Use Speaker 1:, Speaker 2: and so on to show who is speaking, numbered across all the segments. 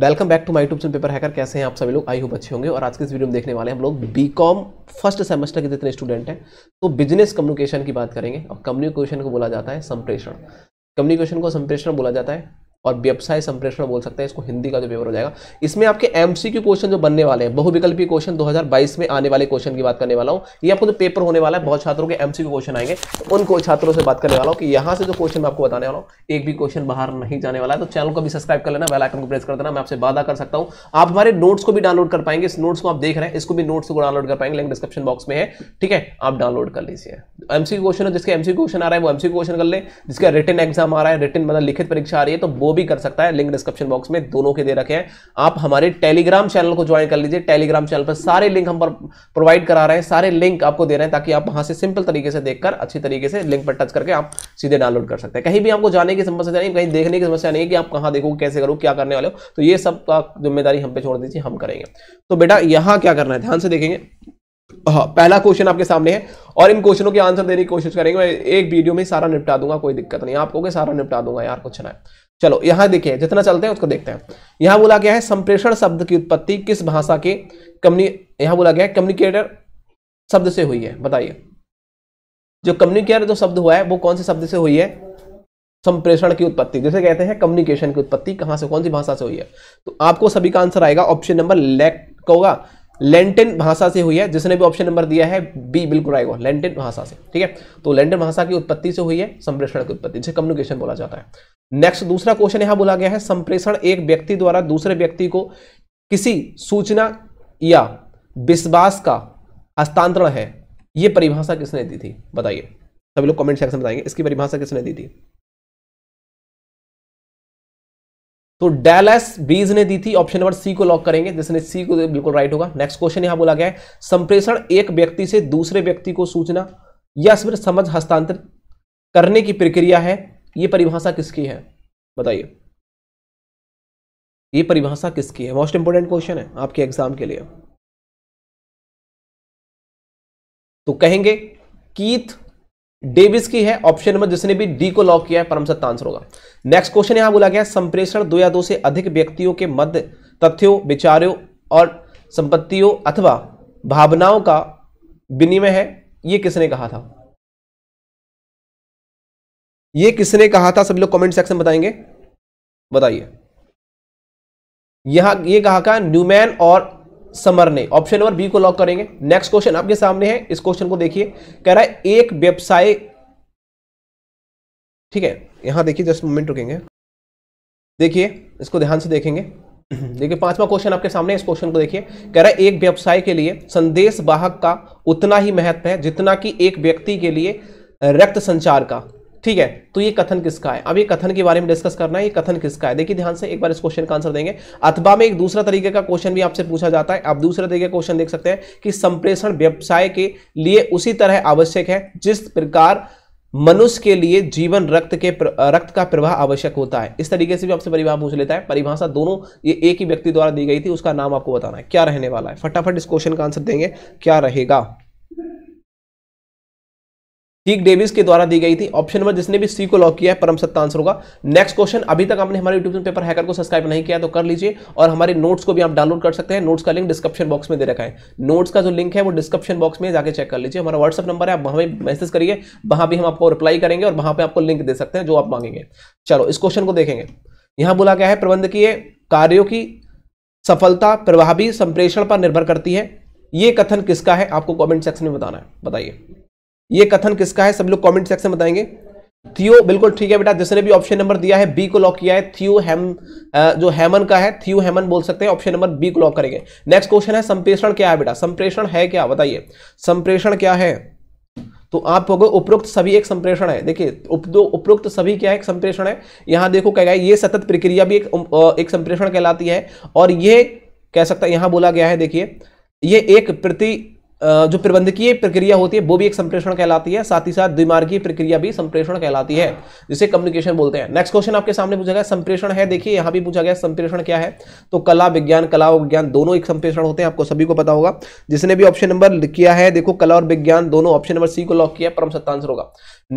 Speaker 1: welcome back to my tube paper hacker कैसे हैं आप सभी लोग आई होप अच्छे होंगे और आज के इस वीडियो में देखने वाले हैं हम लोग बी कॉम फर्स्ट सेमेस्टर के जितने स्टूडेंट हैं तो बिजनेस कम्युनिकेशन की बात करेंगे और कम्युनिकेशन को बोला जाता है संप्रेषण कम्युनिकेशन को संप्रेषण बोला जाता है और व्यवसाय संप्रेषण बोल सकते हैं इसको हिंदी का जो पेपर हो जाएगा इसमें आपके एमसीक्यू क्वेश्चन जो बनने वाले हैं बहुविकल्पी क्वेश्चन 2022 में आने वाले क्वेश्चन की बात करने वाला हूं ये आपको जो पेपर होने वाला है बहुत छात्रों के एमसीक्यू क्वेश्चन आएंगे तो उनको छात्रों से बात करने वाला हूँ कि यहाँ से जो क्वेश्चन मैं आपको बताने वाला हूँ एक भी क्वेश्चन बाहर नहीं जाने वाला है तो चैनल को भी सब्सक्राइब कर लेना बेलाइकन को प्रेस कर देना मैं आपसे वादा कर सकता हूँ आप हमारे नोट्स को भी डाउनलोड कर पाएंगे इस नोट्स को आप देख रहे हैं इसको भी नोट्स को डाउनलोड कर पाएंगे लिंक डिस्क्रिप्शन बॉक्स में है ठीक है आप डाउनलोड कर लीजिए एमसी क्वेश्चन जिसके एमसी क्वेश्चन आ रहा है वो एमसी क्वेश्चन कर ले जिसका रिटर्न एग्जाम आ रहा है रिटर्न मतलब लिखित परीक्षा आ रही है तो भी कर सकता है लिंक डिस्क्रिप्शन बॉक्स में दोनों के दे रखे हैं आप हमारे टेलीग्राम चैनल को ज्वाइन कर लीजिए टेलीग्राम चैनल पर सारे लिंक हम प्रोवाइड करा रहे हैं सारे लिंक आपको दे रहे हैं ताकि आप वहां से सिंपल तरीके से देखकर अच्छी तरीके से लिंक पर टच करके आप सीधे डाउनलोड कर सकते हैं कहीं भी आपको जाने की समस्या नहीं कहीं देखने की समस्या नहीं कि आप कहाँ देखो कैसे करो क्या करने वाले हो तो ये सब का जिम्मेदारी हम पे छोड़ दीजिए हम करेंगे तो बेटा यहाँ क्या करना है ध्यान से देखेंगे हाँ पहला क्वेश्चन आपके सामने है और इन क्वेश्चनों के आंसर देने की कोशिश करेंगे मैं एक वीडियो में सारा निपटा दूंगा कोई दिक्कत नहीं आपको के सारा निपटा दूंगा यार कुछ ना है चलो यहां देखिए जितना चलते हैं उसको देखते हैं यहां बोला गया है संप्रेषण शब्द की उत्पत्ति किस भाषा के कम्युनि यहां बोला गया है कम्युनिकेटर शब्द से हुई है बताइए जो कम्युनिकेटर जो शब्द हुआ है वो कौन से शब्द से हुई है संप्रेषण की उत्पत्ति जैसे कहते हैं कम्युनिकेशन की उत्पत्ति कहां से कौन सी भाषा से हुई है तो आपको सभी का आंसर आएगा ऑप्शन नंबर लेक होगा लेंटिन भाषा से हुई है जिसने भी ऑप्शन नंबर दिया है बी बिल्कुल आएगा लेंटिन भाषा से ठीक है तो लेंटिन भाषा की उत्पत्ति से हुई है संप्रेषण की उत्पत्ति जिसे कम्युनिकेशन बोला जाता है नेक्स्ट दूसरा क्वेश्चन यहां बोला गया है संप्रेषण एक व्यक्ति द्वारा दूसरे व्यक्ति को किसी सूचना या विश्वास का हस्तांतरण है यह परिभाषा किसने दी थी बताइए सभी लोग कमेंट सेक्शन में बताएंगे इसकी परिभाषा किसने दी थी तो डेल एस बीज ने दी थी ऑप्शन नंबर सी को लॉक करेंगे जिसने सी को बिल्कुल राइट होगा नेक्स्ट क्वेश्चन यहां बोला गया है संप्रेषण एक व्यक्ति से दूसरे व्यक्ति को सूचना या फिर समझ हस्तांतरित करने की प्रक्रिया है यह परिभाषा किसकी है बताइए ये परिभाषा किसकी है मोस्ट इंपोर्टेंट क्वेश्चन है आपके एग्जाम के लिए तो कहेंगे कीथ डेविस की है ऑप्शन नंबर जिसने भी डी को लॉक किया है परम सत्य आंसर होगा नेक्स्ट क्वेश्चन यहां बोला गया संप्रेषण दो या दो से अधिक व्यक्तियों के मध्य तथ्यों विचारों और संपत्तियों अथवा भावनाओं का विनिमय है यह किसने कहा था यह किसने कहा था सभी लोग कमेंट सेक्शन बताएंगे बताइए यहां यह कहा का न्यूमैन और समर ने ऑप्शन नंबर बी को लॉक करेंगे नेक्स्ट क्वेश्चन आपके सामने है इस क्वेश्चन को देखिए कह रहा है एक व्यवसाय ठीक है यहां देखिए जस्ट मोमेंट रुकेंगे देखिए इसको ध्यान से देखेंगे देखिए पांचवा क्वेश्चन आपके सामने इस क्वेश्चन को देखिए कह रहा है एक व्यवसाय के लिए संदेश वाहक का उतना ही महत्व है जितना कि एक व्यक्ति के लिए रक्त संचार का ठीक है तो ये कथन किसका है अब ये कथन के बारे में डिस्कस करना है ये कथन किसका है देखिए ध्यान से एक बार इस क्वेश्चन का आंसर देंगे अथवा में एक दूसरा तरीके का क्वेश्चन भी आपसे पूछा जाता है आप दूसरे तरीके का क्वेश्चन देख सकते हैं कि संप्रेषण व्यवसाय के लिए उसी तरह आवश्यक है जिस प्रकार मनुष्य के लिए जीवन रक्त के रक्त का प्रवाह आवश्यक होता है इस तरीके से भी आपसे परिभाव पूछ लेता है परिभाषा दोनों ये एक ही व्यक्ति द्वारा दी गई थी उसका नाम आपको बताना है क्या रहने वाला है फटाफट इस क्वेश्चन का आंसर देंगे क्या रहेगा कीक डेविस के द्वारा दी गई थी ऑप्शन नंबर जिसने भी सी को लॉक किया है परम सत्ता आंसर होगा नेक्स्ट क्वेश्चन अभी तक आपने हमारे यूट्यूब पेपर हैकर को सब्सक्राइब नहीं किया तो कर लीजिए और हमारे नोट्स को भी आप डाउनलोड कर सकते हैं नोट्स का लिंक डिस्क्रिप्शन बॉक्स में दे रखा है नोट्स का जो लिंक है वो डिस्क्रिप्शन बॉक्स में जाकर चेक कर लीजिए हमारा व्हाट्सअप नंबर है आप हमें मैसेज करिए वहां भी हम आपको रिप्लाई करेंगे और वहां पर आपको लिंक दे सकते हैं जो आप मांगेंगे चलो इस क्वेश्चन को देखेंगे यहाँ बोला गया है प्रबंधकीय कार्यों की सफलता प्रभावी संप्रेषण पर निर्भर करती है ये कथन किसका है आपको कमेंट सेक्शन में बताना है बताइए ये कथन किसका है सब लोग कमेंट सेक्शन में बताएंगे थियो बिल्कुल ठीक है बेटा जिसने भी ऑप्शन नंबर दिया है बी को लॉक किया है थियो हेम जो हेमन का है थियो हेमन बोल सकते हैं ऑप्शन नंबर बी को लॉक करेंगे नेक्स्ट क्वेश्चन है संप्रेषण क्या है बेटा संप्रेषण है क्या बताइए संप्रेषण क्या है तो आप हो गए उपरोक्त सभी एक संप्रेषण है देखिए उपरोक्त सभी क्या है एक संप्रेषण है यहां देखो कह गया ये सतत प्रक्रिया भी एक एक संप्रेषण कहलाती है और ये कह सकता है यहां बोला गया है देखिए ये एक प्रति जो प्रबंधकीय प्रक्रिया होती है वो भी एक संप्रेषण कहलाती है साथ ही साथ द्विमार्गीय प्रक्रिया भी संप्रेषण कहलाती है जिसे कम्युनिकेशन बोलते हैं नेक्स्ट क्वेश्चन आपके सामने पूछा गया संप्रेषण है देखिए यहां भी पूछा गया संप्रेषण क्या है तो कला विज्ञान कला और विज्ञान दोनों एक संप्रेषण होते हैं आपको सभी को पता होगा जिसने भी ऑप्शन नंबर किया है देखो कला और विज्ञान दोनों ऑप्शन नंबर सी को लॉक किया परम सत्ता आंसर होगा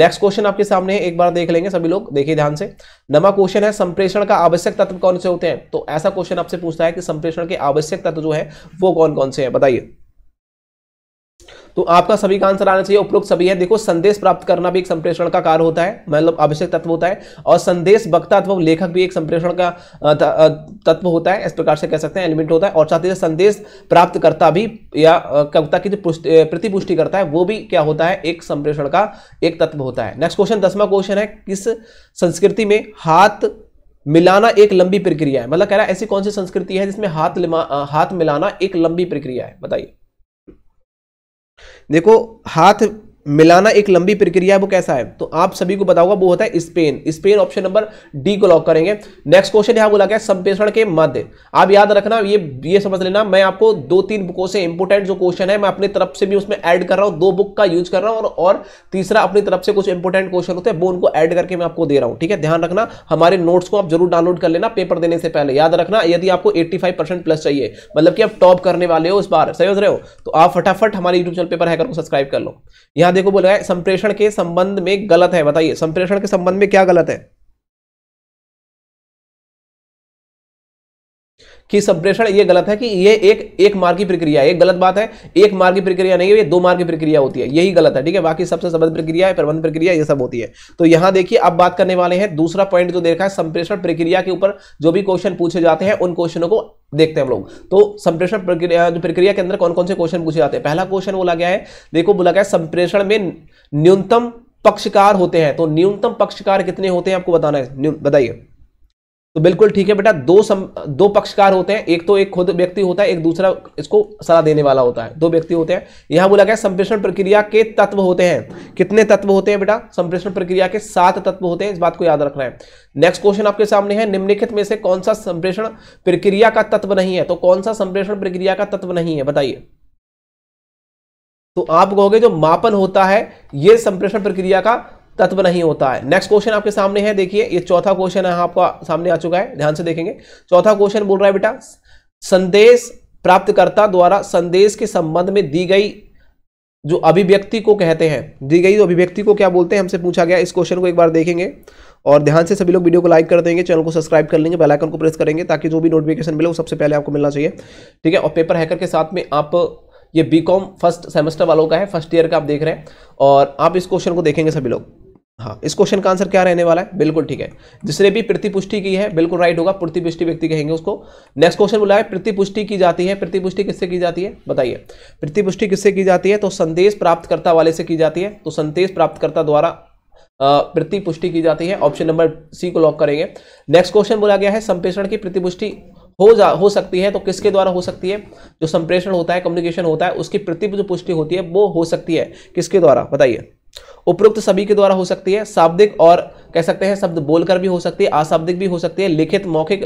Speaker 1: नेक्स्ट क्वेश्चन आपके सामने एक बार देख लेंगे सभी लोग देखिए ध्यान से नवा क्वेश्चन है संप्रेषण का आवश्यक तत्व कौन से होते हैं तो ऐसा क्वेश्चन आपसे पूछता है कि संप्रेषण के आवश्यक तत्व जो है वो कौन कौन से है बताइए तो आपका सभी का आंसर आना चाहिए उपरोक्त सभी है देखो संदेश प्राप्त करना भी एक संप्रेषण का कार्य होता है मतलब आवश्यक तत्व होता है और संदेश वक्ता अथवा लेखक भी एक संप्रेषण का तत्व होता है इस प्रकार से कह सकते हैं एलिमेंट होता है और साथ ही संदेश प्राप्त करता भी या कविता की जो प्रतिपुष्टि करता है वो भी क्या होता है एक संप्रेषण का एक तत्व होता है नेक्स्ट क्वेश्चन दसवा क्वेश्चन है किस संस्कृति में हाथ मिलाना एक लंबी प्रक्रिया है मतलब कह रहा है ऐसी कौन सी संस्कृति है जिसमें हाथ हाथ मिलाना एक लंबी प्रक्रिया है बताइए देखो हाथ मिलाना एक लंबी प्रक्रिया है वो कैसा है तो आप सभी को बताऊंगा वो होता है स्पेन स्पेन ऑप्शन नंबर डी को लॉक करेंगे नेक्स्ट क्वेश्चन यहां बोला गया संप्रेषण के मध्य आप याद रखना ये ये समझ लेना मैं आपको दो तीन बुकों से इंपोर्टेंट जो क्वेश्चन है मैं अपनी तरफ से भी उसमें ऐड कर रहा हूं दो बुक का यूज कर रहा हूं और, और तीसरा अपनी तरफ से कुछ इंपोर्टेंट क्वेश्चन होते हैं वो उनको एड करके मैं आपको दे रहा हूँ ठीक है ध्यान रखना हमारे नोट्स को आप जरूर डाउनलोड कर लेना पेपर देने से पहले याद रखना यदि आपको एट्टी प्लस चाहिए मतलब कि आप टॉप करने वाले हो इस बार समझ रहे हो तो आप फटाफट हमारे यूट्यूब चैनल पेपर है सब्सक्राइब कर लो यहाँ देखो बोला है संप्रेषण के संबंध में गलत है बताइए संप्रेषण के संबंध में क्या गलत है कि संप्रेषण ये गलत है कि ये एक एक मार्ग की प्रक्रिया है एक गलत बात है एक मार्ग की प्रक्रिया नहीं है ये दो मार्ग की प्रक्रिया होती है यही गलत है ठीक है बाकी सबसे सबद प्रक्रिया है प्रबंध प्रक्रिया ये सब होती है तो यहां देखिए अब बात करने वाले हैं दूसरा पॉइंट जो देखा है संप्रेषण प्रक्रिया के ऊपर जो भी क्वेश्चन पूछे जाते हैं उन क्वेश्चनों को देखते हैं हम लोग तो संप्रेषण प्रक्रिया प्रक्रिया के अंदर कौन कौन से क्वेश्चन पूछे जाते हैं पहला क्वेश्चन बोला गया है देखो बोला गया संप्रेषण में न्यूनतम पक्षकार होते हैं तो न्यूनतम पक्षकार कितने होते हैं आपको बताना है बताइए तो बिल्कुल ठीक है बेटा दो सम, दो पक्षकार होते हैं एक तो एक खुद व्यक्ति होता है एक दूसरा इसको सलाह देने वाला होता है दो व्यक्ति होते हैं यहां बोला गया संप्रेषण प्रक्रिया के तत्व होते हैं कितने तत्व होते हैं बेटा संप्रेषण प्रक्रिया के सात तत्व होते हैं इस बात को याद रखना है नेक्स्ट क्वेश्चन आपके सामने है निम्नलिखित में से कौन सा संप्रेषण प्रक्रिया का तत्व नहीं है तो कौन सा संप्रेषण प्रक्रिया का तत्व नहीं है बताइए तो आप कहोगे जो मापन होता है यह संप्रेषण प्रक्रिया का तत्व नहीं होता है नेक्स्ट क्वेश्चन आपके सामने है देखिए ये चौथा क्वेश्चन है आपका सामने आ चुका है ध्यान से देखेंगे चौथा क्वेश्चन बोल रहा है बेटा संदेश प्राप्तकर्ता द्वारा संदेश के संबंध में दी गई जो अभिव्यक्ति को कहते हैं दी गई अभिव्यक्ति को क्या बोलते हैं हमसे पूछा गया इस क्वेश्चन को एक बार देखेंगे और ध्यान से सभी लोग वीडियो को लाइक कर देंगे चैनल को सब्सक्राइब कर लेंगे बेल आइकन को प्रेस करेंगे ताकि जो भी नोटिफिकेशन मिले वो सबसे पहले आपको मिलना चाहिए ठीक है और पेपर हैकर के साथ में आप ये बी फर्स्ट सेमेस्टर वालों का है फर्स्ट ईयर का आप देख रहे हैं और आप इस क्वेश्चन को देखेंगे सभी लोग हाँ इस क्वेश्चन का आंसर क्या रहने वाला है बिल्कुल ठीक है जिसने भी प्रतिपुष्टि की है बिल्कुल राइट होगा प्रतिपुष्टि व्यक्ति कहेंगे उसको नेक्स्ट क्वेश्चन बोला है प्रतिपुष्टि की जाती है प्रतिपुष्टि किससे की जाती है बताइए प्रतिपुष्टि किससे की जाती है तो संदेश प्राप्तकर्ता वाले से की जाती है तो संदेश प्राप्तकर्ता द्वारा प्रतिपुष्टि की जाती है ऑप्शन नंबर सी को लॉक करेंगे नेक्स्ट क्वेश्चन बोला गया है संप्रेषण की प्रतिपुष्टि हो जा हो सकती है तो किसके द्वारा हो सकती है जो संप्रेषण होता है कम्युनिकेशन होता है उसकी प्रतिपुष्टि होती है वो हो सकती है किसके द्वारा बताइए उपरोक्त सभी के द्वारा हो सकती है शाब्दिक और कह सकते हैं शब्द बोलकर भी हो सकती है अशाब्दिक भी हो सकती है लिखित मौखिक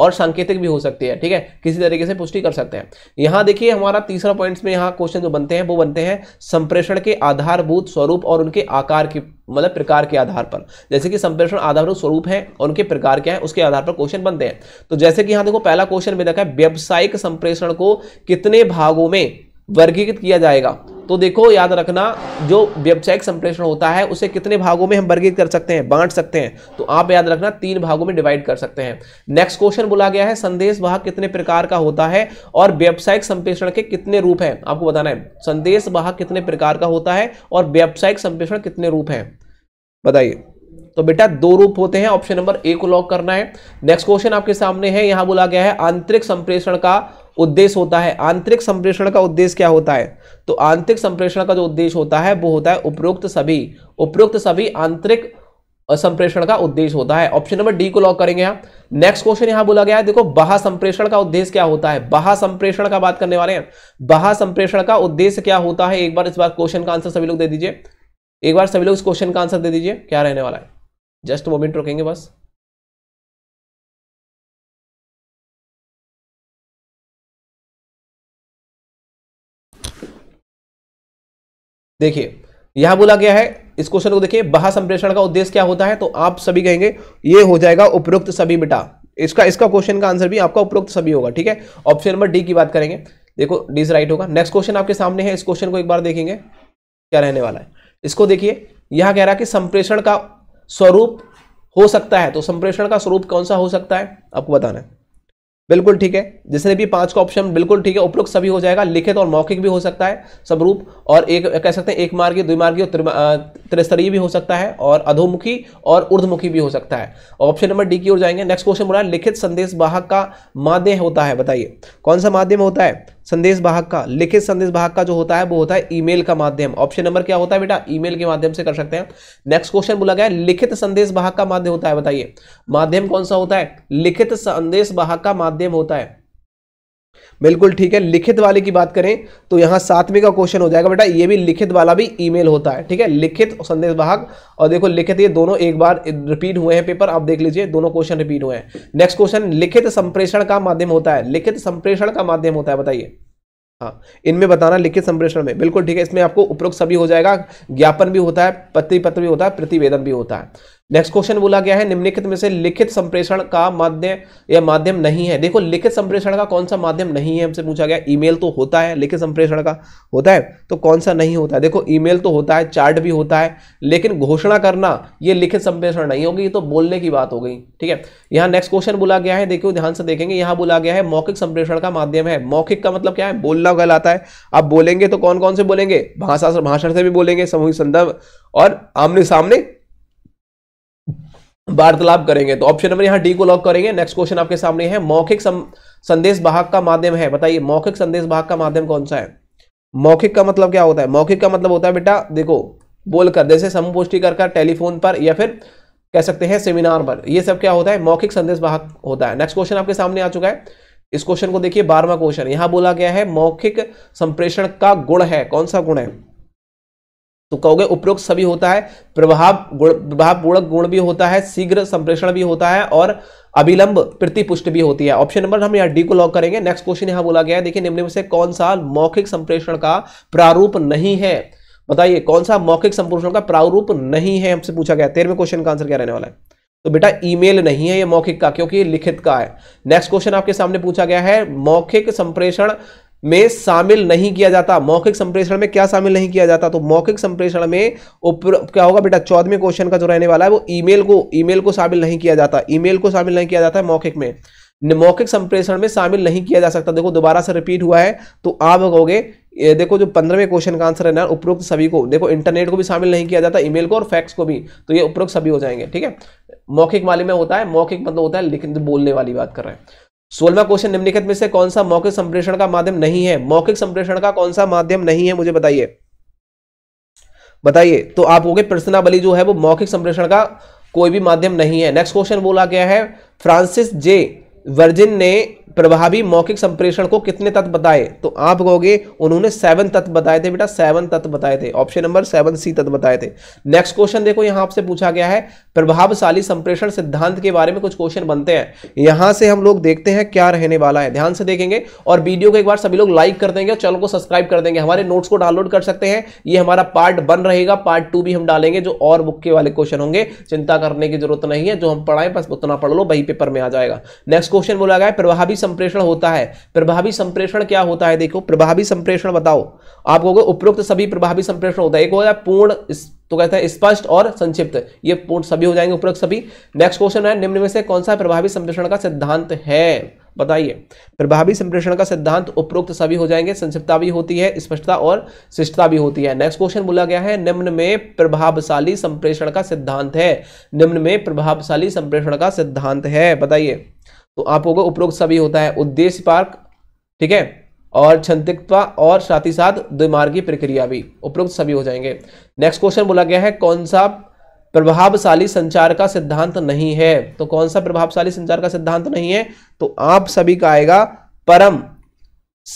Speaker 1: और सांकेतिक भी हो सकती है ठीक है किसी तरीके से पुष्टि कर सकते हैं यहाँ देखिए हमारा तीसरा पॉइंट्स में यहाँ क्वेश्चन जो बनते हैं वो बनते हैं संप्रेषण के आधारभूत स्वरूप और उनके आकार के मतलब प्रकार के आधार पर जैसे कि संप्रेषण आधारभूत स्वरूप है और उनके प्रकार क्या है उसके आधार पर क्वेश्चन बनते हैं तो जैसे कि यहाँ देखो पहला क्वेश्चन में देखा है व्यावसायिक संप्रेषण को कितने भागों में वर्गीकृत किया जाएगा तो देखो याद रखना जो व्यावसायिक संप्रेषण होता है उसे कितने भागों में हम वर्गीकृत कर सकते हैं बांट सकते हैं तो आप याद रखना तीन भागों में डिवाइड कर सकते हैं नेक्स्ट क्वेश्चन बोला गया है संदेश वाहक कितने प्रकार का होता है और व्यावसायिक संप्रेषण के कितने रूप हैं आपको बताना है संदेश वाहक कितने प्रकार का होता है और व्यावसायिक संप्रेषण कितने रूप हैं बताइए तो बेटा दो रूप होते हैं ऑप्शन नंबर ए को लॉक करना है नेक्स्ट क्वेश्चन आपके सामने है यहां बोला गया है आंतरिक संप्रेषण का उद्देश्य होता है आंतरिक संप्रेषण का उद्देश्य क्या होता है तो आंतरिक संप्रेषण का जो उद्देश्य होता है वो होता है उपरोक्त सभी उपरोक्त सभी आंतरिक संप्रेषण का उद्देश्य होता है ऑप्शन नंबर डी को लॉक करेंगे आप नेक्स्ट क्वेश्चन यहां बोला गया है देखो बहा संप्रेषण का उद्देश्य क्या होता है बहा संप्रेषण का बात करने वाले हैं बहा संप्रेषण का उद्देश्य क्या होता है एक बार इस बार क्वेश्चन का आंसर सभी लोग दे दीजिए एक बार सभी लोग इस क्वेश्चन का आंसर दे दीजिए क्या रहने वाला है जस्ट मोमेंट रोकेंगे बस देखिए यहां बोला गया है इस क्वेश्चन को देखिए बहा संप्रेषण का उद्देश्य क्या होता है तो आप सभी कहेंगे ये हो जाएगा उपरोक्त सभी मिटा इसका इसका क्वेश्चन का आंसर भी आपका उपरोक्त सभी होगा ठीक है ऑप्शन नंबर डी की बात करेंगे देखो डी राइट होगा नेक्स्ट क्वेश्चन आपके सामने है इस क्वेश्चन को एक बार देखेंगे क्या रहने वाला है इसको देखिए यह कह रहा है कि संप्रेषण का स्वरूप हो सकता है तो संप्रेषण का स्वरूप कौन सा हो सकता है आपको बताना है बिल्कुल ठीक है जिसने भी पांच का ऑप्शन बिल्कुल ठीक है उपरोक्त सभी हो जाएगा लिखित और मौखिक भी हो सकता है रूप और एक कह सकते हैं एक मार्गीय द्विमार्गीय और त्रिस्तरीय भी हो सकता है और अधोमुखी और ऊर्धमुखी भी हो सकता है ऑप्शन नंबर डी की ओर जाएंगे नेक्स्ट क्वेश्चन बोला लिखित संदेश वाहक का माध्यम होता है बताइए कौन सा माध्यम होता है संदेश भाग का लिखित संदेश भाग का जो होता है वो होता है ईमेल का माध्यम ऑप्शन नंबर क्या होता है बेटा ईमेल के माध्यम से कर सकते हैं नेक्स्ट क्वेश्चन बोला गया लिखित संदेश भाग का माध्यम होता है बताइए माध्यम कौन सा होता है लिखित संदेश भाग का माध्यम होता है बिल्कुल ठीक है लिखित वाले की बात करें तो यहाँ सातवें का क्वेश्चन हो जाएगा बेटा ये भी लिखित वाला भी ईमेल होता है ठीक है लिखित संदेश भाग और देखो लिखित ये दोनों एक बार रिपीट हुए हैं पेपर आप देख लीजिए दोनों क्वेश्चन रिपीट हुए हैं नेक्स्ट क्वेश्चन लिखित संप्रेषण का माध्यम होता है लिखित संप्रेषण का माध्यम होता है बताइए हाँ इनमें बताना लिखित संप्रेषण में बिल्कुल ठीक है इसमें आपको उपरोक्त सभी हो जाएगा ज्ञापन भी होता है पति पत्र भी होता है प्रतिवेदन भी होता है नेक्स्ट क्वेश्चन बोला गया है निम्नलिखित में से लिखित संप्रेषण का माध्यम या माध्यम नहीं है देखो लिखित संप्रेषण का कौन सा माध्यम नहीं है हमसे पूछा गया ईमेल तो होता है लिखित संप्रेषण का होता है तो कौन सा नहीं होता है देखो ईमेल तो होता है चार्ट भी होता है लेकिन घोषणा करना ये लिखित संप्रेषण नहीं होगी ये तो बोलने की बात हो गई ठीक है यहाँ नेक्स्ट क्वेश्चन बोला गया है देखो ध्यान से देखेंगे यहाँ बोला गया है मौखिक संप्रेषण का माध्यम है मौखिक का मतलब क्या है बोलना कहलाता है आप बोलेंगे तो कौन कौन से बोलेंगे भाषा भाषण से भी बोलेंगे समूह संदर्भ और आमने सामने वार्तालाप करेंगे तो ऑप्शन नंबर यहाँ डी को लॉक करेंगे नेक्स्ट क्वेश्चन आपके सामने है मौखिक संदेश भाग का माध्यम है बताइए मौखिक संदेश भाग का माध्यम कौन सा है मौखिक का मतलब क्या होता है मौखिक का मतलब होता है बेटा देखो बोलकर जैसे समपुष्टि कर कर टेलीफोन पर या फिर कह सकते हैं सेमिनार पर यह सब क्या होता है मौखिक संदेश भाग होता है नेक्स्ट क्वेश्चन आपके सामने आ चुका है इस क्वेश्चन को देखिए बारहवा क्वेश्चन यहां बोला गया है मौखिक संप्रेषण का गुण है कौन सा गुण है तो कहोगे उपरोक्त सभी होता है प्रभाव गुण गुण भी होता है शीघ्र संप्रेषण भी होता है और अभिलंब प्रतिपुष्ट भी होती है ऑप्शन नंबर हम यहाँ डी को लॉक करेंगे नेक्स्ट क्वेश्चन यहां बोला गया है देखिए निम्न में से कौन सा मौखिक संप्रेषण का प्रारूप नहीं है बताइए कौन सा मौखिक संप्रेषण का प्रारूप नहीं है हमसे पूछा गया तेरहवें क्वेश्चन का आंसर क्या रहने वाला है तो बेटा ईमेल नहीं है ये मौखिक का क्योंकि ये लिखित का है नेक्स्ट क्वेश्चन आपके सामने पूछा गया है मौखिक संप्रेषण में शामिल नहीं किया जाता मौखिक संप्रेषण में क्या शामिल नहीं किया जाता तो मौखिक संप्रेषण में उपर क्या होगा बेटा चौदहवें क्वेश्चन का जो रहने वाला है वो ईमेल को ईमेल को शामिल नहीं किया जाता ईमेल को शामिल नहीं किया जाता है मौखिक में मौखिक संप्रेषण में शामिल नहीं किया जा सकता देखो दोबारा से रिपीट हुआ है तो आप कहोगे ये देखो जो पंद्रहवें क्वेश्चन का आंसर है ना उपरोक्त सभी को देखो इंटरनेट को भी शामिल नहीं किया जाता ईमेल को और फैक्स को भी तो ये उपरोक्त सभी हो जाएंगे ठीक है मौखिक वाले में होता है मौखिक मतलब होता है लेकिन बोलने वाली बात कर रहे हैं सोलवा क्वेश्चन निम्नलिखित में से कौन सा मौखिक संप्रेषण का माध्यम नहीं है मौखिक संप्रेषण का कौन सा माध्यम नहीं है मुझे बताइए बताइए तो आप हो गए प्रश्नावली जो है वो मौखिक संप्रेषण का कोई भी माध्यम नहीं है नेक्स्ट क्वेश्चन बोला गया है फ्रांसिस जे वर्जिन ने प्रभावी मौखिक संप्रेषण को कितने तत्व बताए तो आप कहोगे उन्होंने सेवन तत्व बताए थे बेटा सेवन तत्व बताए थे ऑप्शन नंबर सेवन सी तत्व बताए थे नेक्स्ट क्वेश्चन देखो यहां आपसे पूछा गया है प्रभावशाली संप्रेषण सिद्धांत के बारे में कुछ क्वेश्चन बनते हैं यहां से हम लोग देखते हैं क्या रहने वाला है ध्यान से देखेंगे और वीडियो को एक बार सभी लोग लाइक कर देंगे और चैनल को सब्सक्राइब कर देंगे हमारे नोट्स को डाउनलोड कर सकते हैं ये हमारा पार्ट वन रहेगा पार्ट टू भी हम डालेंगे जो और बुक के वाले क्वेश्चन होंगे चिंता करने की जरूरत नहीं है जो हम पढ़ाएं बस उतना पढ़ लो वही पेपर में आ जाएगा नेक्स्ट क्वेश्चन बोला गया प्रभावी संप्रेषण होता है प्रभावी संप्रेषण क्या होता है देखो प्रभावी संप्रेषण बताओ आप कहोगे उपरोक्त सभी प्रभावी संप्रेषण होता है एक होता है पूर्ण तो कहते हैं स्पष्ट और संक्षिप्त ये पूर्ण सभी हो जाएंगे उपरोक्त सभी नेक्स्ट क्वेश्चन है निम्न में से कौन सा प्रभावी संप्रेषण का सिद्धांत है बताइए प्रभावी संप्रेषण का सिद्धांत उपरोक्त सभी हो जाएंगे संक्षिप्तता भी होती है स्पष्टता और शिष्टता भी होती है नेक्स्ट क्वेश्चन बोला गया है निम्न में प्रभावशाली संप्रेषण का सिद्धांत है निम्न में प्रभावशाली संप्रेषण का सिद्धांत है बताइए तो आप होगा उपरोक्त सभी होता है उद्देश्य पार्क ठीक है और छंतिकता और साथ ही साथ द्विमार्गी प्रक्रिया भी उपरोक्त सभी हो जाएंगे नेक्स्ट क्वेश्चन बोला गया है कौन सा प्रभावशाली संचार का सिद्धांत नहीं है तो कौन सा प्रभावशाली संचार का सिद्धांत नहीं है तो आप सभी का आएगा परम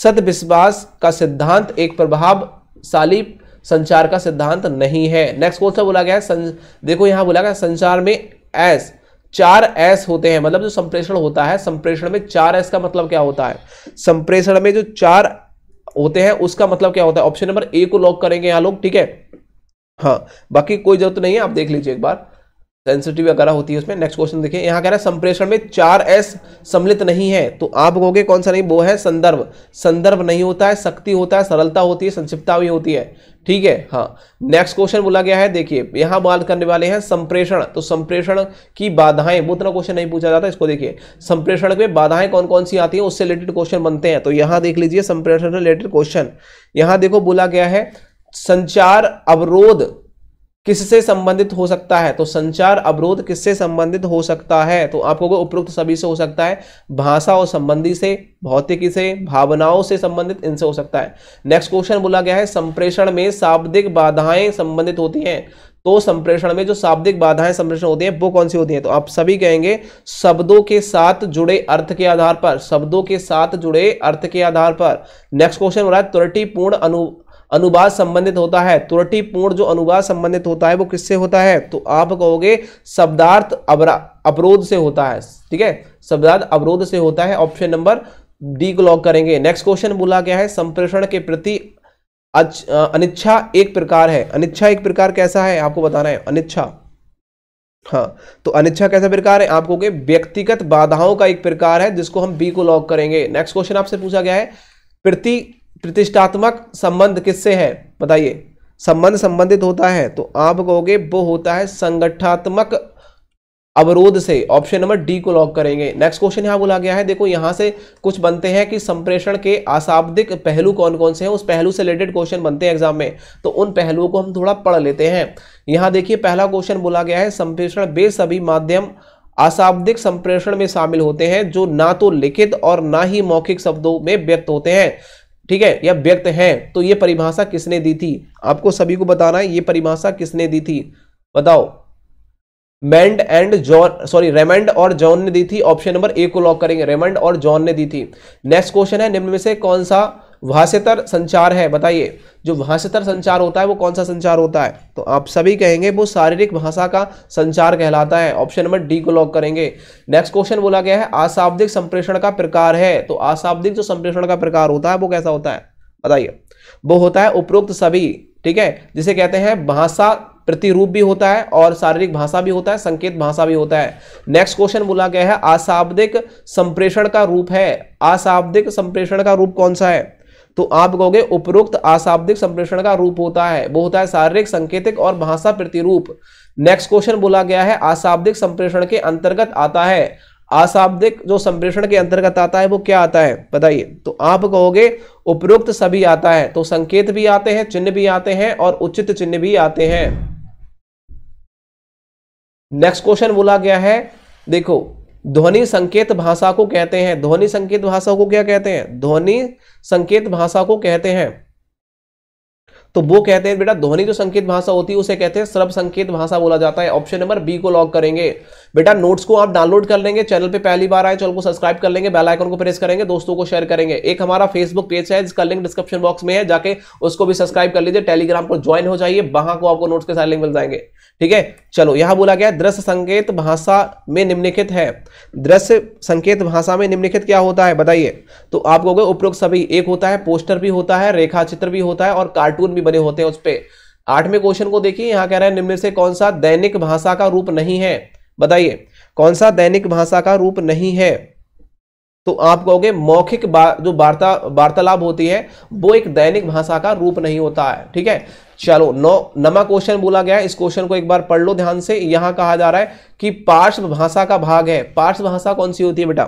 Speaker 1: सद विश्वास का सिद्धांत एक प्रभावशाली संचार का सिद्धांत नहीं है नेक्स्ट क्वेश्चन बोला गया है देखो यहां बोला गया संचार में एस चार एस होते हैं मतलब जो संप्रेषण होता है संप्रेषण में चार एस का मतलब क्या होता है संप्रेषण में जो चार होते हैं उसका मतलब क्या होता है ऑप्शन नंबर ए को लॉक करेंगे यहां लोग ठीक है हाँ बाकी कोई जरूरत नहीं है आप देख लीजिए एक बार सेंसिटिव वगैरह होती है उसमें नेक्स्ट क्वेश्चन देखिए यहाँ कह रहा है संप्रेषण में चार एस सम्मिलित नहीं है तो आप कहोगे कौन सा नहीं वो है संदर्भ संदर्भ नहीं होता है शक्ति होता है सरलता होती है संक्षिप्ता भी होती है ठीक है हाँ नेक्स्ट क्वेश्चन बोला गया है देखिए यहां बात करने वाले हैं संप्रेषण तो संप्रेषण की बाधाएं वो इतना क्वेश्चन नहीं पूछा जाता इसको देखिए संप्रेषण में बाधाएं कौन कौन सी आती है उससे रिलेटेड क्वेश्चन बनते हैं तो यहां देख लीजिए संप्रेषण से रिलेटेड क्वेश्चन यहां देखो बोला गया है संचार अवरोध किससे संबंधित हो सकता है तो संचार अवरोध किससे संबंधित हो सकता है तो आपको उपरोक्त सभी से हो सकता है भाषा और संबंधी से भौतिकी से भावनाओं से संबंधित इनसे हो सकता है नेक्स्ट क्वेश्चन बोला गया है संप्रेषण में शाब्दिक बाधाएं संबंधित होती हैं तो संप्रेषण में जो शाब्दिक बाधाएं संप्रेषण होती हैं वो कौन सी होती हैं तो आप सभी कहेंगे शब्दों के साथ जुड़े अर्थ के आधार पर शब्दों के साथ जुड़े अर्थ के आधार पर नेक्स्ट क्वेश्चन बोला है त्रुटिपूर्ण अनु अनुवाद संबंधित होता है त्रुटिपूर्ण जो अनुवाद संबंधित होता है वो किससे होता है तो आप कहोगे शब्दार्थ अवरोध से होता है ठीक है शब्दार्थ अवरोध से होता है ऑप्शन नंबर डी को लॉक करेंगे नेक्स्ट क्वेश्चन बोला गया है संप्रेषण के प्रति अनिच्छा एक प्रकार है अनिच्छा एक प्रकार कैसा है आपको बताना है अनिच्छा हाँ तो अनिच्छा कैसा प्रकार है आपको के व्यक्तिगत बाधाओं का एक प्रकार है जिसको हम बी को लॉक करेंगे नेक्स्ट क्वेश्चन आपसे पूछा गया है प्रति प्रतिष्ठात्मक संबंध किससे है बताइए संबंध संबंधित होता है तो आप कहोगे वो होता है संगठात्मक अवरोध से ऑप्शन नंबर डी को लॉक करेंगे नेक्स्ट क्वेश्चन यहां बोला गया है देखो यहाँ से कुछ बनते हैं कि संप्रेषण के अशाब्दिक पहलू कौन कौन से हैं उस पहलू से रिलेटेड क्वेश्चन बनते हैं एग्जाम में तो उन पहलुओं को हम थोड़ा पढ़ लेते हैं यहाँ देखिए पहला क्वेश्चन बोला गया है संप्रेषण बे सभी माध्यम अशाब्दिक संप्रेषण में शामिल होते हैं जो ना तो लिखित और ना ही मौखिक शब्दों में व्यक्त होते हैं ठीक है या व्यक्त है तो ये परिभाषा किसने दी थी आपको सभी को बताना है ये परिभाषा किसने दी थी बताओ मैंड एंड जॉन सॉरी रेमंड और जॉन ने दी थी ऑप्शन नंबर ए को लॉक करेंगे रेमंड और जॉन ने दी थी नेक्स्ट क्वेश्चन है निम्न में से कौन सा भाष्यतर संचार है बताइए जो भाष्यतर संचार होता है वो कौन सा संचार होता है तो आप सभी कहेंगे वो शारीरिक भाषा का संचार कहलाता है ऑप्शन नंबर डी को लॉक करेंगे नेक्स्ट क्वेश्चन बोला गया है अशाब्दिक संप्रेषण का प्रकार है तो अशाब्दिक जो संप्रेषण का प्रकार होता है वो कैसा होता है बताइए वो होता है उपरोक्त सभी ठीक है जिसे कहते हैं भाषा प्रतिरूप भी होता है और शारीरिक भाषा भी होता है संकेत भाषा भी होता है नेक्स्ट क्वेश्चन बोला गया है अशाब्दिक संप्रेषण का रूप है अशाब्दिक संप्रेषण का रूप कौन सा है तो आप कहोगे उपरोक्त अशाब्दिक संप्रेषण का रूप होता है वो होता है शारीरिक संकेतिक और भाषा प्रतिरूप नेक्स्ट क्वेश्चन बोला गया है आशाब्दिक संप्रेषण के अंतर्गत आता है अशाब्दिक जो संप्रेषण के अंतर्गत आता है वो क्या आता है बताइए तो आप कहोगे उपरोक्त सभी आता है तो संकेत भी आते हैं चिन्ह भी आते हैं और उचित चिन्ह भी आते हैं नेक्स्ट क्वेश्चन बोला गया है देखो ध्वनि संकेत भाषा को कहते हैं ध्वनि संकेत भाषा को क्या कहते हैं ध्वनि संकेत भाषा को कहते हैं तो वो कहते हैं बेटा ध्वनि जो संकेत भाषा होती है उसे कहते हैं सर्व संकेत भाषा बोला जाता है ऑप्शन नंबर बी को लॉक करेंगे बेटा नोट्स को आप डाउनलोड कर लेंगे चैनल पे पहली बार आए चैनल को सब्सक्राइब कर लेंगे बेल आइकन को प्रेस करेंगे दोस्तों को शेयर करेंगे एक हमारा फेसबुक पेज है जिसका लिंक डिस्क्रिप्शन बॉक्स में है जाके उसको भी सब्सक्राइब कर लीजिए टेलीग्राम को ज्वाइन हो जाइए वहां को आपको नोट्स के सारे लिंक मिल जाएंगे ठीक है चलो यहां बोला गया दृश्य संकेत भाषा में निम्नलिखित है दृश्य संकेत भाषा में निम्नलिखित क्या होता है बताइए तो आप कहोगे उपरोक्त सभी एक होता है पोस्टर भी होता है रेखा चित्र भी होता है और कार्टून भी बने होते हैं उस पर आठवें क्वेश्चन को देखिए यहाँ कह रहे हैं निम्न से कौन सा दैनिक भाषा का रूप नहीं है बताइए कौन सा दैनिक भाषा का रूप नहीं है तो आप कहोगे मौखिक बा, जो वार्ता वार्तालाप होती है वो एक दैनिक भाषा का रूप नहीं होता है ठीक है चलो नौ नवा क्वेश्चन बोला गया इस क्वेश्चन को एक बार पढ़ लो ध्यान से यहां कहा जा रहा है कि पार्श्व भाषा का भाग है पार्श्व भाषा कौन सी होती है बेटा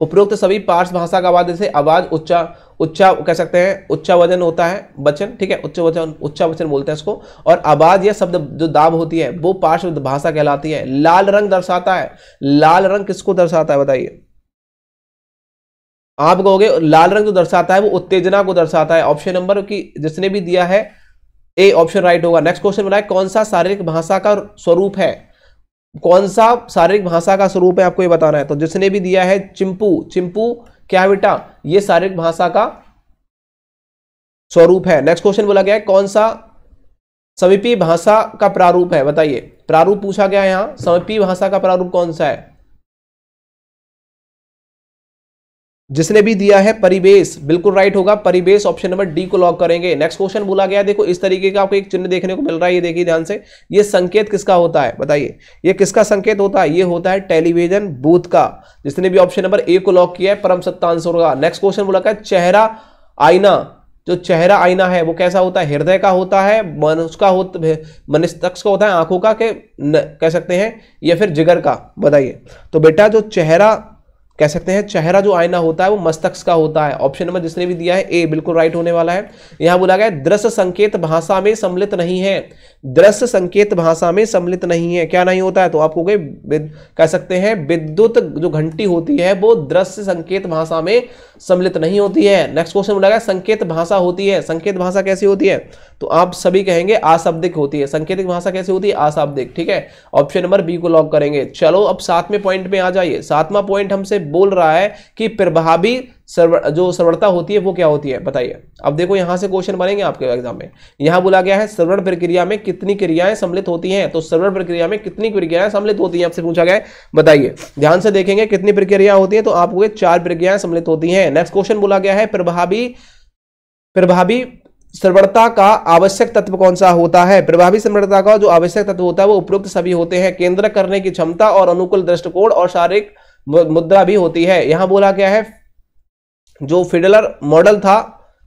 Speaker 1: उपरोक्त सभी पार्श्व भाषा का आवाज जैसे आवाज उच्चा उच्चा कह सकते हैं उच्चा वजन होता है वचन ठीक है उच्च वचन उच्चा वचन बोलते हैं इसको और आवाज या शब्द जो दाब होती है वो पार्श्व भाषा कहलाती है लाल रंग दर्शाता है लाल रंग किसको दर्शाता है बताइए आप कहोगे लाल रंग जो दर्शाता है वो उत्तेजना को दर्शाता है ऑप्शन नंबर की जिसने भी दिया है ए ऑप्शन राइट होगा नेक्स्ट क्वेश्चन बनाए कौन सा शारीरिक भाषा का स्वरूप है कौन सा शारीरिक भाषा का स्वरूप है आपको ये बताना है तो जिसने भी दिया है चिंपू चिंपू क्या बेटा ये शारीरिक भाषा का स्वरूप है नेक्स्ट क्वेश्चन बोला गया है कौन सा समीपी भाषा का प्रारूप है बताइए प्रारूप पूछा गया है यहां समीपी भाषा का प्रारूप कौन सा है जिसने भी दिया है परिवेश बिल्कुल राइट होगा परिवेश ऑप्शन नंबर डी को लॉक करेंगे नेक्स्ट क्वेश्चन बोला गया देखो इस तरीके का आपको एक चिन्ह देखने को मिल रहा है ये देखिए ध्यान से ये संकेत किसका होता है बताइए ये किसका संकेत होता है ये होता है टेलीविजन बूथ का जिसने भी ऑप्शन नंबर ए को लॉक किया है परम सत्ता आंसर होगा नेक्स्ट क्वेश्चन बोला गया चेहरा आईना जो चेहरा आईना है वो कैसा होता है हृदय का होता है मनुष्य का होता है मनिस्तक्ष का होता है आंखों का के न, कह सकते हैं या फिर जिगर का बताइए तो बेटा जो चेहरा कह सकते हैं चेहरा जो आयना होता है वो मस्तक का होता है ऑप्शन नंबर जिसने भी दिया है ए बिल्कुल राइट होने वाला है यहां बोला गया दृश्य संकेत भाषा में सम्मिलित नहीं है दृश्य संकेत भाषा में सम्मिलित नहीं है क्या नहीं होता है तो आप हो गए कह सकते हैं विद्युत जो घंटी होती है वो दृश्य संकेत भाषा में सम्मिलित नहीं होती है नेक्स्ट क्वेश्चन बोला संकेत भाषा होती है संकेत भाषा कैसी होती है तो आप सभी कहेंगे आशाब्दिक होती है संकेतिक भाषा कैसी होती है आशाब्दिक ठीक है ऑप्शन नंबर बी को लॉक करेंगे चलो अब सातवें पॉइंट में आ जाइए सातवां पॉइंट हमसे बोल रहा है कि प्रभावी सर्वर जो सर्वरता होती है वो क्या होती है बताइए अब देखो यहाँ से क्वेश्चन बनेंगे आपके एग्जाम में यहाँ बोला गया है सर्वण प्रक्रिया में कितनी क्रियाएं सम्मिलित होती हैं तो सर्वर प्रक्रिया में कितनी क्रियाएं सम्मिलित होती हैं आपसे पूछा गया है बताइए ध्यान से देखेंगे कितनी प्रक्रिया होती है तो आपको चार प्रक्रियाएं सम्मिलित होती हैं नेक्स्ट क्वेश्चन बोला गया है प्रभावी प्रभावी सर्वणता का आवश्यक तत्व कौन सा होता है प्रभावी सर्वरता का जो आवश्यक तत्व होता है वो उपयुक्त सभी होते हैं केंद्र करने की क्षमता और अनुकूल दृष्टिकोण और शारीरिक मुद्रा भी होती है यहाँ बोला गया है जो फिडलर मॉडल था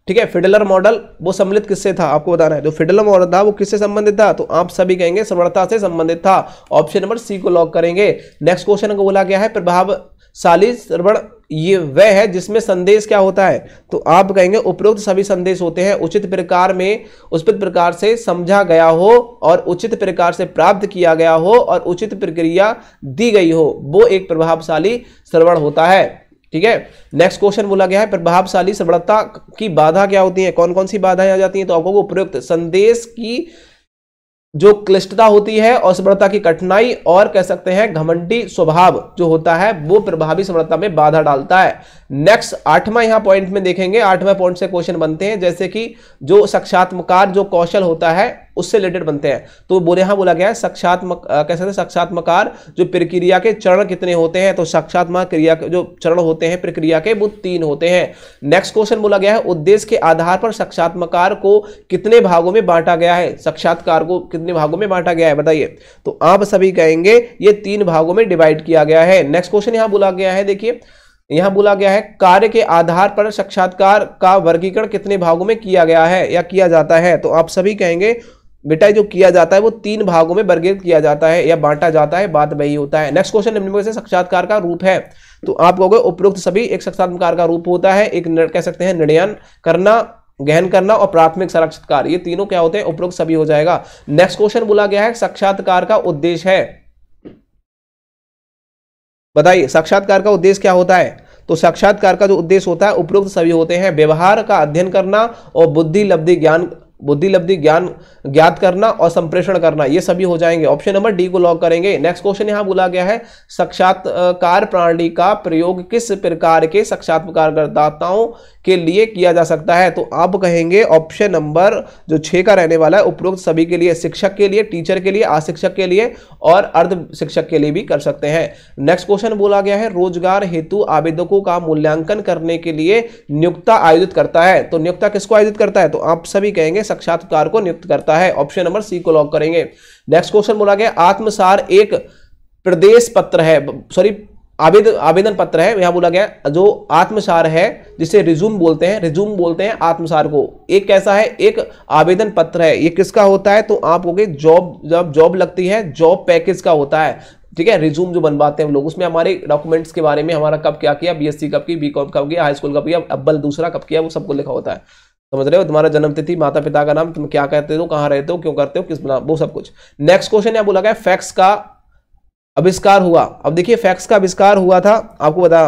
Speaker 1: ठीक है फिडलर मॉडल वो सम्मिलित किससे था आपको बताना है जो फिडलर मॉडल था वो किससे संबंधित था तो आप सभी कहेंगे सवर्णता से संबंधित था ऑप्शन नंबर सी को लॉक करेंगे नेक्स्ट क्वेश्चन को बोला गया है प्रभावशाली श्रवण ये वह है जिसमें संदेश क्या होता है तो आप कहेंगे उपरोक्त सभी संदेश होते हैं उचित प्रकार में उचित प्रकार से समझा गया हो और उचित प्रकार से प्राप्त किया गया हो और उचित प्रक्रिया दी गई हो वो एक प्रभावशाली श्रवण होता है ठीक है नेक्स्ट क्वेश्चन बोला गया है प्रभावशाली सफलता की बाधा क्या होती है कौन कौन सी बाधाएं आ जाती हैं तो आपको उपयुक्त संदेश की जो क्लिष्टता होती है और की कठिनाई और कह सकते हैं घमंडी स्वभाव जो होता है वो प्रभावी समृद्धता में बाधा डालता है नेक्स्ट आठवां यहां पॉइंट में देखेंगे आठवां पॉइंट से क्वेश्चन बनते हैं जैसे कि जो साक्षात्मकार जो कौशल होता है उससे रिलेटेड बनते हैं तो बोले यहां बोला गया है साक्षात्मक कह सकते हैं साक्षात्मकार जो प्रक्रिया के चरण कितने होते हैं तो साक्षात्मक क्रिया के जो चरण होते हैं प्रक्रिया के वो तीन होते हैं नेक्स्ट क्वेश्चन बोला गया है उद्देश्य के आधार पर साक्षात्मकार को कितने भागों में बांटा गया है साक्षात्कार को कितने भागों में बांटा गया है बताइए तो आप सभी कहेंगे ये तीन भागों में डिवाइड किया गया है नेक्स्ट क्वेश्चन यहां बोला गया है देखिए यहां बोला गया है कार्य के आधार पर साक्षात्कार का वर्गीकरण कितने भागों में किया गया है या किया जाता है तो आप सभी कहेंगे बेटा जो किया जाता है वो तीन भागों में वर्गीकृत किया जाता है या बांटा जाता है बात वही होता है नेक्स्ट क्वेश्चन निम्न में से साक्षात्कार का रूप है तो आप कहोगे उपरोक्त सभी एक साक्षात्कार का रूप होता है एक कह सकते हैं निर्णयन करना गहन करना और प्राथमिक साक्षात्कार ये तीनों क्या होते हैं उपरोक्त सभी हो जाएगा नेक्स्ट क्वेश्चन बोला गया है साक्षात्कार का उद्देश्य है बताइए साक्षात्कार का उद्देश्य क्या होता है तो साक्षात्कार का जो उद्देश्य होता है उपरोक्त सभी होते हैं व्यवहार का अध्ययन करना और बुद्धि लब्धि ज्ञान बुद्धि लब्धि ज्ञान ज्ञात करना और संप्रेषण करना ये सभी हो जाएंगे ऑप्शन नंबर डी को लॉक करेंगे नेक्स्ट क्वेश्चन यहां बोला गया है साक्षात्कार प्रणाली का प्रयोग किस प्रकार के साक्षात्कारदाताओं के लिए किया जा सकता है तो आप कहेंगे ऑप्शन नंबर जो छः का रहने वाला है उपरोक्त सभी के लिए शिक्षक के लिए टीचर के लिए आशिक्षक के लिए और अर्ध शिक्षक के लिए भी कर सकते हैं नेक्स्ट क्वेश्चन बोला गया है रोजगार हेतु आवेदकों का मूल्यांकन करने के लिए नियुक्ता आयोजित करता है तो नियुक्ता किसको आयोजित करता है तो आप सभी कहेंगे साक्षात्कार को नियुक्त करता है ऑप्शन नंबर सी को लॉक करेंगे नेक्स्ट क्वेश्चन बोला गया आत्मसार एक प्रदेश पत्र है सॉरी आवेदन आवेदन पत्र है यहां बोला गया जो आत्मसार है जिसे रिज्यूम बोलते हैं रिज्यूम बोलते हैं आत्मसार को एक कैसा है एक आवेदन पत्र है ये किसका होता है तो आप हो गए जॉब जब जॉब लगती है जॉब पैकेज का होता है ठीक है रिज्यूम जो बनवाते हैं हम लोग उसमें हमारे डॉक्यूमेंट्स के बारे में हमारा कब क्या किया बीएससी कब की बीकॉम कब किया हाई स्कूल कब किया अब्बल दूसरा कब किया वो सबको लिखा होता है समझ रहे हो तुम्हारा जन्मतिथि माता पिता का नाम तुम क्या कहते हो कहाँ रहते हो क्यों करते हो किस बना वो सब कुछ नेक्स्ट क्वेश्चन यहाँ बोला गया फैक्स का आविष्कार हुआ अब देखिए फैक्स का आविष्कार हुआ था आपको बता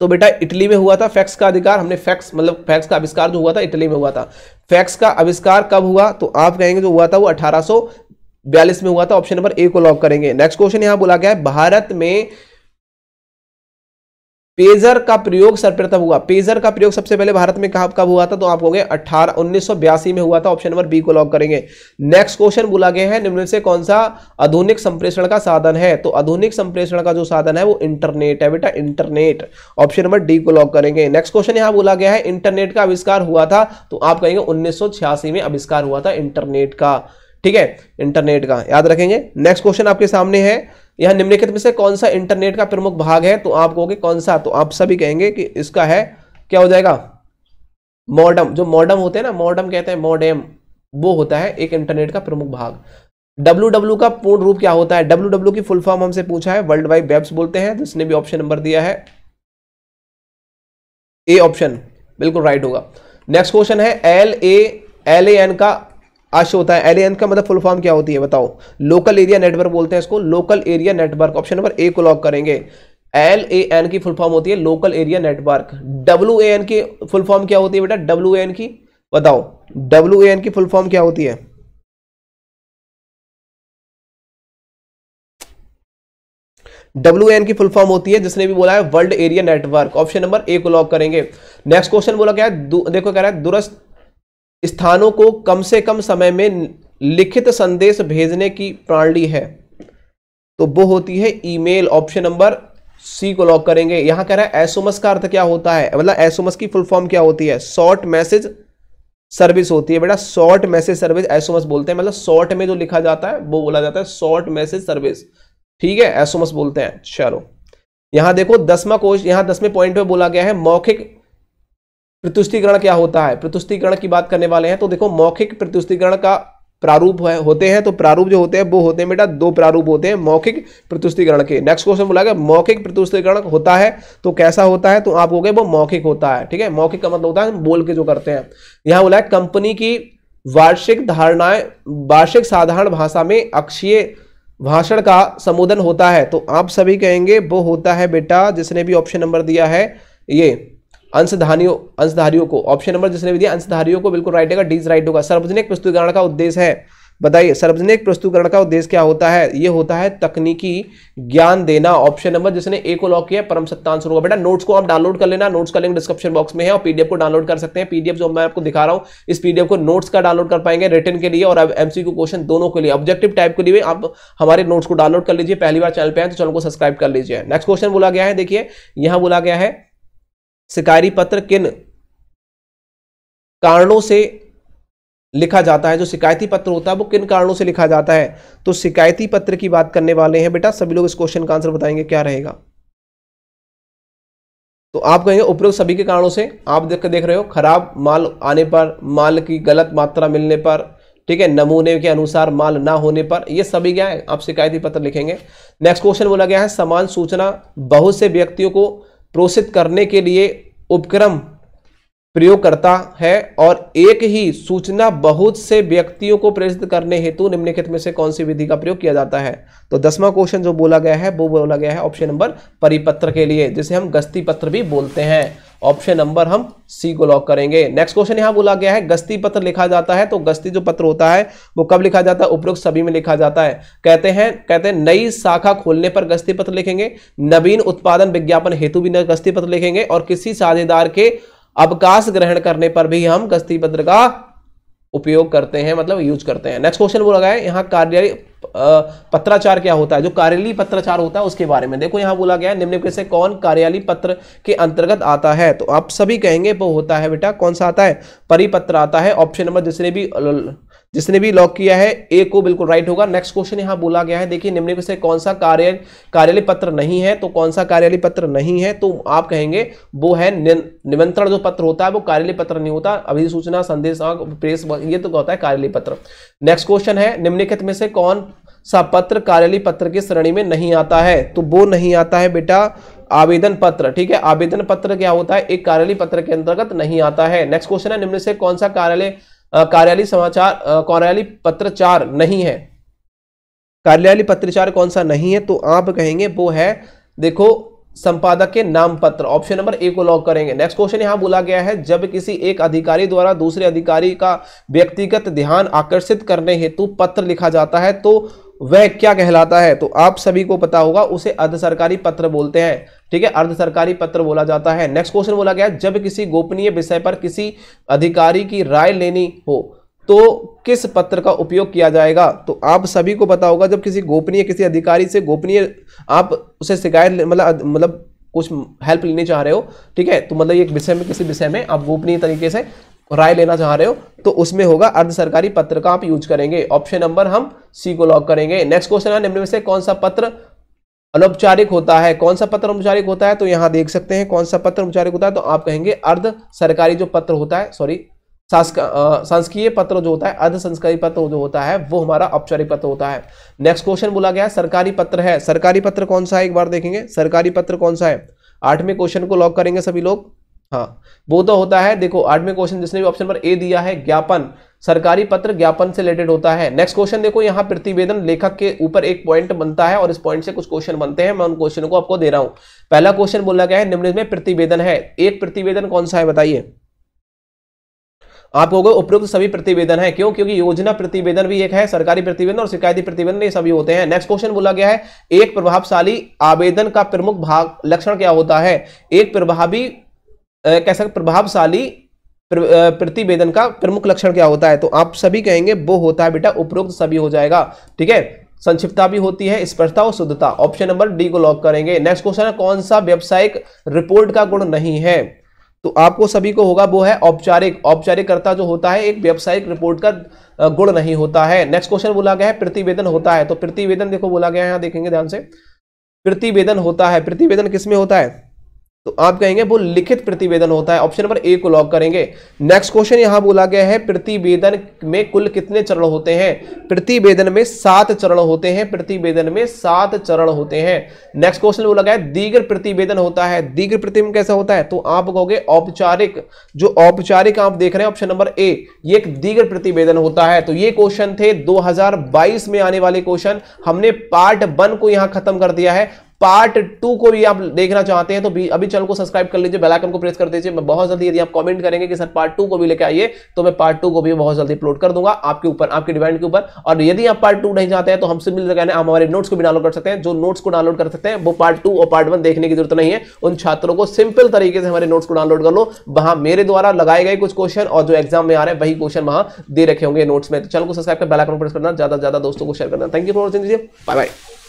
Speaker 1: तो बेटा इटली में हुआ था फैक्स का अधिकार हमने फैक्स मतलब फैक्स का आविष्कार जो हुआ था इटली में हुआ था फैक्स का आविष्कार कब हुआ तो आप कहेंगे जो हुआ था वो अठारह में हुआ था ऑप्शन नंबर ए को लॉक करेंगे नेक्स्ट क्वेश्चन यहां बोला गया है भारत में पेजर का प्रयोग सर्वप्रथम हुआ पेजर का प्रयोग सबसे पहले भारत में कब कब हुआ था तो आप कहोगे अठारह उन्नीस में हुआ था ऑप्शन नंबर बी को लॉक करेंगे नेक्स्ट क्वेश्चन बोला गया है निम्न से कौन सा आधुनिक संप्रेषण का साधन है तो आधुनिक संप्रेषण का जो साधन है वो इंटरनेट है बेटा इंटरनेट ऑप्शन नंबर डी को लॉक करेंगे नेक्स्ट क्वेश्चन यहां बोला गया है इंटरनेट का आविष्कार हुआ था तो आप कहेंगे उन्नीस में आविष्कार हुआ था इंटरनेट का ठीक है इंटरनेट का याद रखेंगे नेक्स्ट क्वेश्चन आपके सामने है यह निम्नलिखित में से कौन सा इंटरनेट का प्रमुख भाग है तो आप कहोगे कौन सा तो आप सभी कहेंगे कि इसका है क्या हो जाएगा मॉडम जो मॉडम होते हैं ना मॉडम कहते हैं मॉडेम वो होता है एक इंटरनेट का प्रमुख भाग डब्ल्यू का पूर्ण रूप क्या होता है डब्ल्यू की फुल फॉर्म हमसे पूछा है वर्ल्ड वाइड वेब्स बोलते हैं जिसने भी ऑप्शन नंबर दिया है ए ऑप्शन बिल्कुल राइट होगा नेक्स्ट क्वेश्चन है L A L A N का अश होता है एलियन का मतलब फुल फॉर्म क्या होती है बताओ लोकल एरिया नेटवर्क बोलते हैं इसको local area network option number A को लॉक करेंगे एल ए एन की फुल फॉर्म होती है local area network W A N की फुल फॉर्म क्या होती है बेटा डब्ल्यू ए एन की बताओ डब्ल्यू ए एन की फुल फॉर्म क्या होती है डब्ल्यू एन की फुल फॉर्म होती है जिसने भी बोला है world area network option number A को लॉक करेंगे नेक्स्ट क्वेश्चन बोला क्या है देखो कह रहा है दुरस्त स्थानों को कम से कम समय में लिखित संदेश भेजने की प्रणाली है तो वो होती है ईमेल ऑप्शन नंबर सी को लॉक करेंगे यहां कह रहा है एसोमस का अर्थ क्या होता है मतलब एसोमस की फुल फॉर्म क्या होती है शॉर्ट मैसेज सर्विस होती है बेटा शॉर्ट मैसेज सर्विस एसोमस बोलते हैं मतलब शॉर्ट में जो लिखा जाता है वो बोला जाता है शॉर्ट मैसेज सर्विस ठीक है एसोमस बोलते हैं चलो यहां देखो दसवा क्वेश्चन यहां दसवें पॉइंट पे बोला गया है मौखिक प्रतुष्टिकरण क्या होता है प्रतुष्टिकरण की बात करने वाले हैं तो देखो मौखिक प्रतुष्टिकरण का प्रारूप है होते हैं तो प्रारूप जो होते हैं वो होते हैं बेटा दो प्रारूप होते हैं मौखिक प्रतुष्टिकरण के नेक्स्ट क्वेश्चन बोला गया मौखिक प्रतुष्टिकरण होता है तो कैसा होता है तो आप हो गए वो मौखिक होता है ठीक है मौखिक का मतलब होता है बोल के जो करते हैं यहां बोला है कंपनी की वार्षिक धारणाएं वार्षिक साधारण भाषा में अक्षीय भाषण का संबोधन होता है तो आप सभी कहेंगे वो होता है बेटा जिसने भी ऑप्शन नंबर दिया है ये अंशधारियों अंशधारियों को ऑप्शन नंबर जिसने भी दिया अंशधारियों को बिल्कुल राइट है डीज राइट होगा सार्वजनिक प्रस्तुतिकरण का उद्देश्य है बताइए सार्वजनिक प्रस्तुतिकरण का उद्देश्य क्या होता है ये होता है तकनीकी ज्ञान देना ऑप्शन नंबर जिसने ए को लॉक किया परम सत्ता आंसर होगा बेटा नोट्स को आप डाउनलोड कर लेना नोट्स का लिंक डिस्क्रिप्शन बॉक्स में है और पीडीएफ को डाउनलोड कर सकते हैं पीडीएफ जो मैं आपको दिखा रहा हूं इस पीडीएफ को नोट्स का डाउनलोड कर पाएंगे रिटर्न के लिए और एमसी एमसीक्यू क्वेश्चन दोनों के लिए ऑब्जेक्टिव टाइप के लिए आप हमारे नोट्स को डाउनलोड कर लीजिए पहली बार चैनल पर आए तो चैनल को सब्सक्राइब कर लीजिए नेक्स्ट क्वेश्चन बोला गया है देखिए यहां बोला गया है शिकारी पत्र किन कारणों से लिखा जाता है जो शिकायती पत्र होता है वो किन कारणों से लिखा जाता है तो शिकायती पत्र की बात करने वाले हैं बेटा सभी लोग इस क्वेश्चन का आंसर बताएंगे क्या रहेगा तो आप कहेंगे उपयोग सभी के कारणों से आप देख देख रहे हो खराब माल आने पर माल की गलत मात्रा मिलने पर ठीक है नमूने के अनुसार माल ना होने पर ये सभी क्या है आप शिकायती पत्र लिखेंगे नेक्स्ट क्वेश्चन बोला गया है समान सूचना बहुत से व्यक्तियों को प्रोषित करने के लिए उपक्रम प्रयोग करता है और एक ही सूचना बहुत से व्यक्तियों को प्रेरित करने हेतु निम्नलिखित में से कौन सी विधि का प्रयोग किया जाता है तो दसवां क्वेश्चन जो बोला गया है वो बोला गया है ऑप्शन नंबर परिपत्र के लिए जिसे हम गस्ती पत्र भी बोलते हैं ऑप्शन नंबर हम सी को लॉक करेंगे नेक्स्ट क्वेश्चन यहां बोला गया है गस्ती पत्र लिखा जाता है तो गस्ती जो पत्र होता है वो कब लिखा जाता है उपरोक्त सभी में लिखा जाता है कहते हैं कहते हैं नई शाखा खोलने पर गस्ती पत्र लिखेंगे नवीन उत्पादन विज्ञापन हेतु भी गस्ती पत्र लिखेंगे और किसी साझेदार के अवकाश ग्रहण करने पर भी हम गस्ती पत्र का उपयोग करते हैं मतलब यूज करते हैं नेक्स्ट क्वेश्चन बोला गया है यहाँ कार्यालय पत्राचार क्या होता है जो कार्यालय पत्राचार होता है उसके बारे में देखो यहां बोला गया निम्न से कौन कार्यालय पत्र के अंतर्गत आता है तो आप सभी कहेंगे वो होता है बेटा कौन सा आता है परिपत्र आता है ऑप्शन नंबर जिसने भी जिसने भी लॉक किया है ए को बिल्कुल राइट होगा नेक्स्ट क्वेश्चन यहां बोला गया है देखिए निम्न में से कौन सा कार्य कार्यालय पत्र नहीं है तो कौन सा कार्यालय पत्र नहीं है तो आप कहेंगे वो है निमंत्रण जो पत्र होता है वो कार्यालय पत्र नहीं होता अभी सूचना संदेश हाँ, प्रेस ये तो होता है कार्यालय पत्र नेक्स्ट क्वेश्चन है निम्नलिखित में से कौन सा पत्र कार्यालय पत्र की श्रेणी में नहीं आता है तो वो नहीं आता है बेटा आवेदन पत्र ठीक है आवेदन पत्र क्या होता है एक कार्यालय पत्र के अंतर्गत नहीं आता है नेक्स्ट क्वेश्चन है निम्न से कौन सा कार्यालय कार्यालय समाचार कार्यालय पत्रचार नहीं है कार्यालय पत्रचार कौन सा नहीं है तो आप कहेंगे वो है देखो संपादक के नाम पत्र ऑप्शन नंबर ए को लॉक करेंगे नेक्स्ट क्वेश्चन यहां बोला गया है जब किसी एक अधिकारी द्वारा दूसरे अधिकारी का व्यक्तिगत ध्यान आकर्षित करने हेतु पत्र लिखा जाता है तो वह क्या कहलाता है तो आप सभी को पता होगा उसे अर्ध सरकारी पत्र बोलते हैं ठीक है अर्ध सरकारी पत्र बोला जाता है नेक्स्ट क्वेश्चन बोला गया जब किसी गोपनीय विषय पर किसी अधिकारी की राय लेनी हो तो किस पत्र का उपयोग किया जाएगा तो आप सभी को पता होगा जब किसी गोपनीय किसी अधिकारी से गोपनीय आप उसे शिकायत मतलब मतलब कुछ हेल्प लेने चाह रहे हो ठीक है तो मतलब एक विषय में किसी विषय में आप गोपनीय तरीके से राय लेना चाह रहे हो तो उसमें होगा अर्ध सरकारी पत्र का आप यूज करेंगे ऑप्शन नंबर हम सी को लॉक करेंगे नेक्स्ट क्वेश्चन है निम्न में से कौन सा पत्र अनौपचारिक होता है कौन सा पत्र औपचारिक होता है तो यहां देख सकते हैं कौन सा पत्र औपचारिक होता है तो आप कहेंगे अर्ध सरकारी जो पत्र होता है सॉरी संस्कृत पत्र जो होता है अर्ध संस्कारी पत्र जो होता है वो हमारा औपचारिक पत्र होता है नेक्स्ट क्वेश्चन बोला गया है सरकारी पत्र है सरकारी पत्र कौन सा है एक बार देखेंगे सरकारी पत्र कौन सा है आठवें क्वेश्चन को लॉक करेंगे सभी लोग हाँ वो तो होता है देखो आठवें क्वेश्चन जिसने भी ऑप्शन नंबर ए दिया है ज्ञापन सरकारी पत्र ज्ञापन से रिलेटेड होता है नेक्स्ट क्वेश्चन देखो यहाँ प्रतिवेदन लेखक के ऊपर एक पॉइंट बनता है और इस पॉइंट से कुछ क्वेश्चन बनते हैं मैं उन क्वेश्चन को आपको दे रहा हूँ पहला क्वेश्चन बोला गया है निम्न में प्रतिवेदन है एक प्रतिवेदन कौन सा है बताइए आप कहोगे उपयुक्त सभी प्रतिवेदन है क्यों क्योंकि योजना प्रतिवेदन भी एक है सरकारी प्रतिवेदन और शिकायती प्रतिवेदन ये सभी होते हैं नेक्स्ट क्वेश्चन बोला गया है एक प्रभावशाली आवेदन का प्रमुख भाग लक्षण क्या होता है एक प्रभावी कह सकते प्रभावशाली प्रतिवेदन का प्रमुख लक्षण क्या होता है तो आप सभी कहेंगे वो होता है बेटा उपरोक्त सभी हो जाएगा ठीक है संक्षिप्तता भी होती है स्पष्टता और शुद्धता ऑप्शन नंबर डी को लॉक करेंगे नेक्स्ट क्वेश्चन है कौन सा व्यवसायिक रिपोर्ट का गुण नहीं है तो आपको सभी को होगा वो है औपचारिक औपचारिकता जो होता है एक व्यावसायिक रिपोर्ट का गुण नहीं होता है नेक्स्ट क्वेश्चन बोला गया है प्रतिवेदन होता है तो प्रतिवेदन देखो बोला गया है यहाँ देखेंगे ध्यान से प्रतिवेदन होता है प्रतिवेदन किसमें होता है तो आप कहेंगे वो लिखित प्रतिवेदन होता है ऑप्शन नंबर ए को लॉक करेंगे नेक्स्ट क्वेश्चन यहां बोला गया है प्रतिवेदन में कुल कितने चरण होते हैं प्रतिवेदन में सात चरण होते हैं प्रतिवेदन में सात चरण होते हैं नेक्स्ट क्वेश्चन बोला गया है दीर्घ प्रतिवेदन होता है दीर्घ प्रतिवेदन कैसा होता है तो आप कहोगे औपचारिक जो औपचारिक आप देख रहे हैं ऑप्शन नंबर ए ये एक दीर्घ प्रतिवेदन होता है तो ये क्वेश्चन थे दो में आने वाले क्वेश्चन हमने पार्ट वन को यहां खत्म कर दिया है पार्ट टू को भी आप देखना चाहते हैं तो अभी चैनल को सब्सक्राइब कर लीजिए बेल आइकन को प्रेस कर दीजिए मैं बहुत जल्दी यदि आप कमेंट करेंगे कि सर पार्ट टू को भी लेकर आइए तो मैं पार्ट टू को भी बहुत जल्दी अपलोड कर दूंगा आपके ऊपर आपके डिमांड के ऊपर और यदि आप पार्ट टू नहीं चाहते हैं तो हम मिल कहने आप हमारे नोट्स को भी डाउनलोड कर सकते हैं जो नोट्स को डाउनलोड कर सकते हैं वो पार्ट टू और पार्ट वन देखने की जरूरत नहीं है उन छात्रों को सिंपल तरीके से हमारे नोट्स को डाउनलोड कर लो वहां मेरे द्वारा लगाए गए कुछ क्वेश्चन और जो एग्जाम में आ रहे हैं वही क्वेश्चन वहां दे रखे होंगे नोट्स में तो चैनल को सब्सक्राइब कर बेल आइकन प्रेस करना ज्यादा ज्यादा दोस्तों को शेयर करना thank you for watching bye bye